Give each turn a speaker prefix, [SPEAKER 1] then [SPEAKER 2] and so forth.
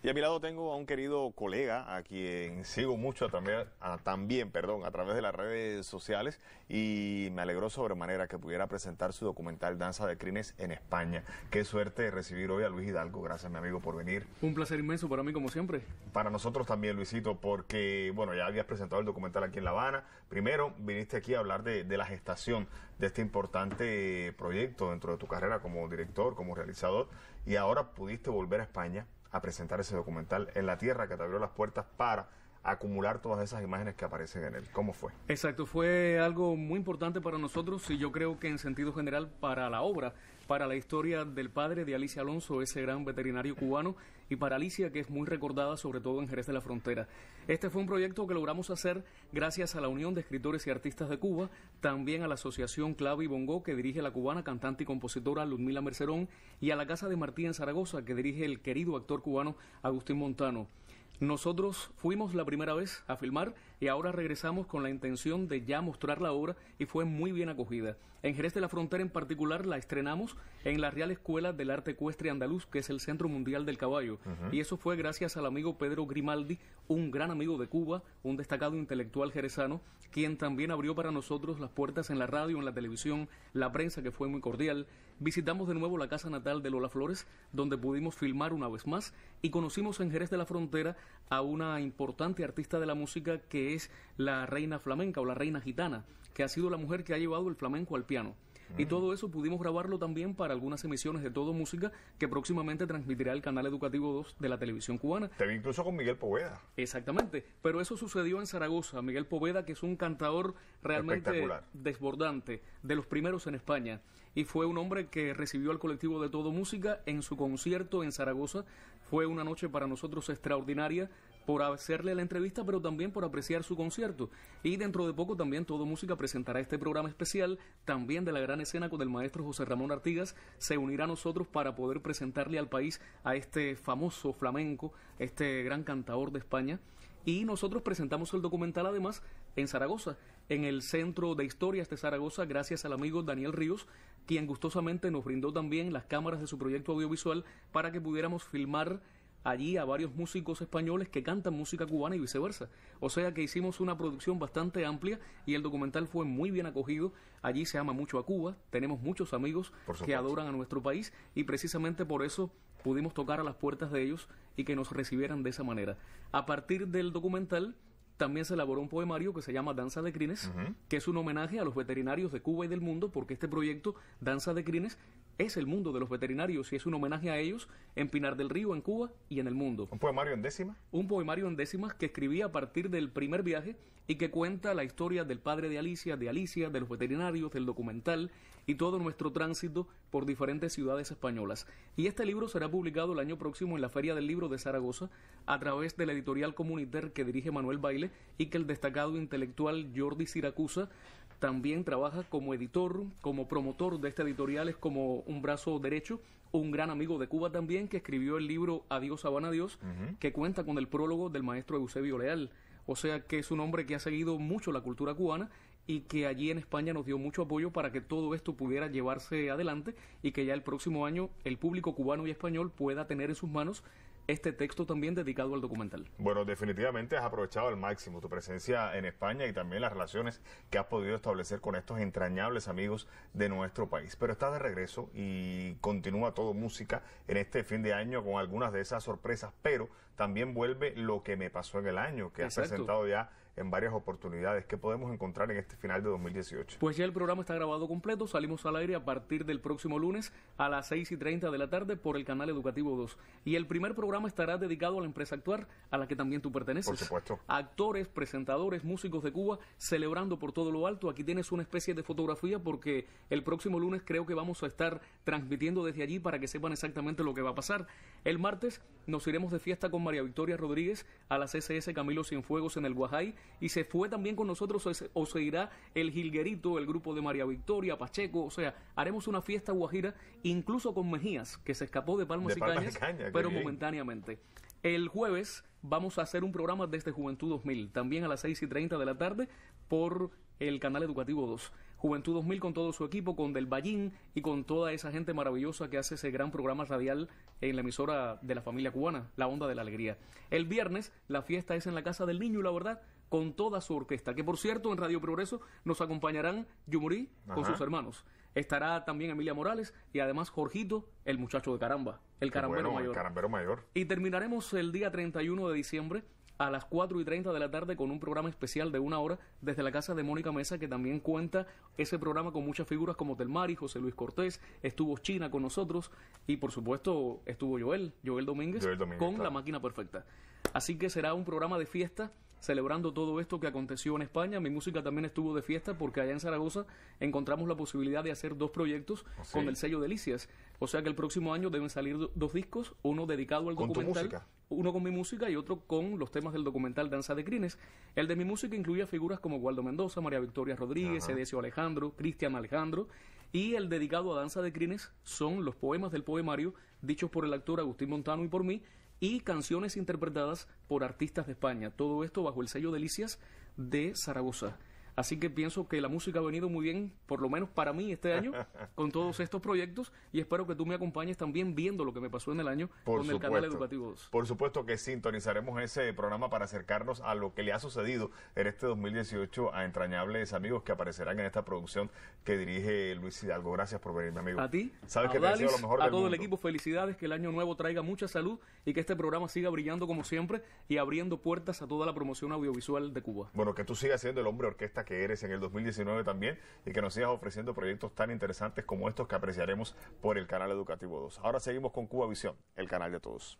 [SPEAKER 1] Y a mi lado tengo a un querido colega a quien sigo mucho también, a, también perdón, a través de las redes sociales y me alegró sobremanera que pudiera presentar su documental Danza de Crines en España. Qué suerte recibir hoy a Luis Hidalgo. Gracias, mi amigo, por venir. Un placer inmenso para mí, como siempre. Para nosotros también, Luisito, porque, bueno, ya habías presentado el documental aquí en La Habana. Primero, viniste aquí a hablar de la gestación de este importante proyecto dentro de tu carrera como director, como realizador, y ahora pudiste volver a España a presentar ese documental en la tierra que te abrió las puertas para acumular todas esas imágenes que aparecen en él. ¿Cómo fue?
[SPEAKER 2] Exacto, fue algo muy importante para nosotros y yo creo que en sentido general para la obra, para la historia del padre de Alicia Alonso, ese gran veterinario cubano, y para Alicia que es muy recordada sobre todo en Jerez de la Frontera. Este fue un proyecto que logramos hacer gracias a la Unión de Escritores y Artistas de Cuba, también a la Asociación Clave y Bongo que dirige la cubana cantante y compositora Ludmila Mercerón y a la Casa de Martín en Zaragoza que dirige el querido actor cubano Agustín Montano. Nosotros fuimos la primera vez a filmar y ahora regresamos con la intención de ya mostrar la obra y fue muy bien acogida. En Jerez de la Frontera en particular la estrenamos en la Real Escuela del Arte Ecuestre Andaluz, que es el Centro Mundial del Caballo. Y eso fue gracias al amigo Pedro Grimaldi, un gran amigo de Cuba, un destacado intelectual jerezano, quien también abrió para nosotros las puertas en la radio, en la televisión, la prensa, que fue muy cordial. Visitamos de nuevo la casa natal de Lola Flores, donde pudimos filmar una vez más y conocimos en Jerez de la Frontera a una importante artista de la música que es la reina flamenca o la reina gitana, que ha sido la mujer que ha llevado el flamenco al piano. Y todo eso pudimos grabarlo también para algunas emisiones de Todo Música que próximamente transmitirá el canal educativo 2 de la televisión cubana. Te incluso con Miguel Poveda. Exactamente, pero eso sucedió en Zaragoza. Miguel Poveda, que es un cantador realmente desbordante, de los primeros en España y fue un hombre que recibió al colectivo de Todo Música en su concierto en Zaragoza. Fue una noche para nosotros extraordinaria por hacerle la entrevista, pero también por apreciar su concierto. Y dentro de poco también Todo Música presentará este programa especial, también de la gran escena con el maestro José Ramón Artigas. Se unirá a nosotros para poder presentarle al país a este famoso flamenco, este gran cantador de España. Y nosotros presentamos el documental además en Zaragoza, en el Centro de Historias de Zaragoza, gracias al amigo Daniel Ríos, quien gustosamente nos brindó también las cámaras de su proyecto audiovisual para que pudiéramos filmar allí a varios músicos españoles que cantan música cubana y viceversa. O sea que hicimos una producción bastante amplia y el documental fue muy bien acogido. Allí se ama mucho a Cuba, tenemos muchos amigos que adoran a nuestro país y precisamente por eso pudimos tocar a las puertas de ellos y que nos recibieran de esa manera. A partir del documental también se elaboró un poemario que se llama Danza de Crines, que es un homenaje a los veterinarios de Cuba y del mundo, porque este proyecto, Danza de Crines, es el mundo de los veterinarios y es un homenaje a ellos en Pinar del Río, en Cuba y en el mundo. ¿Un poemario en décimas? Un poemario en décimas que escribí a partir del primer viaje y que cuenta la historia del padre de Alicia, de Alicia, de los veterinarios, del documental y todo nuestro tránsito por diferentes ciudades españolas. Y este libro será publicado el año próximo en la Feria del Libro de Zaragoza a través de la editorial Comuniter que dirige Manuel Baile y que el destacado intelectual Jordi Siracusa también trabaja como editor, como promotor de este editorial, es como un brazo derecho un gran amigo de Cuba también que escribió el libro Adiós Habana Dios, que cuenta con el prólogo del maestro Eusebio Leal. O sea que es un hombre que ha seguido mucho la cultura cubana y que allí en España nos dio mucho apoyo para que todo esto pudiera llevarse adelante y que ya el próximo año el público cubano y español pueda tener en sus manos este texto también dedicado al documental.
[SPEAKER 1] Bueno, definitivamente has aprovechado al máximo tu presencia en España y también las relaciones que has podido establecer con estos entrañables amigos de nuestro país. Pero estás de regreso y continúa todo música en este fin de año con algunas de esas sorpresas, pero también vuelve lo que me pasó en el año, que ha presentado ya en varias oportunidades. ¿Qué podemos encontrar en este final de 2018?
[SPEAKER 2] Pues ya el programa está grabado completo, salimos al aire a partir del próximo lunes a las 6 y 30 de la tarde por el canal Educativo 2. Y el primer programa estará dedicado a la empresa Actuar, a la que también tú perteneces. Por supuesto. Actores, presentadores, músicos de Cuba, celebrando por todo lo alto. Aquí tienes una especie de fotografía porque el próximo lunes creo que vamos a estar transmitiendo desde allí para que sepan exactamente lo que va a pasar. El martes nos iremos de fiesta con María Victoria Rodríguez a la CSS Camilo Cienfuegos en el Guajay y se fue también con nosotros o se irá el Gilguerito, el grupo de María Victoria, Pacheco, o sea, haremos una fiesta guajira incluso con Mejías, que se escapó de Palmas y Cañas, pero momentáneamente. El jueves vamos a hacer un programa desde Juventud 2000, también a las 6 y 30 de la tarde, por el canal educativo 2. Juventud 2000 con todo su equipo, con Del Ballín y con toda esa gente maravillosa que hace ese gran programa radial en la emisora de la familia cubana, La Onda de la Alegría. El viernes la fiesta es en la Casa del Niño, la verdad, con toda su orquesta, que por cierto en Radio Progreso nos acompañarán Yumurí con sus hermanos. Estará también Emilia Morales y además Jorgito, el muchacho de caramba, el mayor. El carambero mayor. Y terminaremos el día 31 de diciembre a las 4 y 30 de la tarde con un programa especial de una hora desde la casa de Mónica Mesa, que también cuenta ese programa con muchas figuras como Telmari, José Luis Cortés, estuvo China con nosotros y por supuesto estuvo Joel, Joel Domínguez, con La Máquina Perfecta. Así que será un programa de fiesta celebrando todo esto que aconteció en España. Mi música también estuvo de fiesta porque allá en Zaragoza encontramos la posibilidad de hacer dos proyectos con el sello Delicias. O sea que el próximo año deben salir dos discos, uno dedicado al documental. uno con mi música y otro con los temas del documental Danza de Crines. El de mi música incluía figuras como Waldo Mendoza, María Victoria Rodríguez, Edesio Alejandro, Cristian Alejandro. Y el dedicado a Danza de Crines son los poemas del poemario dichos por el actor Agustín Montano y por mí, y canciones interpretadas por artistas de España. Todo esto bajo el sello Delicias de Zaragoza. Así que pienso que la música ha venido muy bien, por lo menos para mí este año, con todos estos proyectos y espero que tú me acompañes también viendo lo que me pasó en el año por con el canal educativo 2.
[SPEAKER 1] Por supuesto que sintonizaremos ese programa para acercarnos a lo que le ha sucedido en este 2018 a entrañables amigos que aparecerán en esta producción que dirige Luis Hidalgo. Gracias por venir, amigo. A
[SPEAKER 2] ti. Sabes a a todo el equipo felicidades, que el año nuevo traiga mucha salud y que este programa siga brillando como siempre y abriendo puertas a toda la promoción audiovisual de Cuba. Bueno, que tú sigas siendo el hombre
[SPEAKER 1] orquesta que eres en el 2019 también y que nos sigas ofreciendo proyectos tan interesantes como estos que apreciaremos por el canal Educativo 2. Ahora seguimos con Cuba Visión, el canal de todos.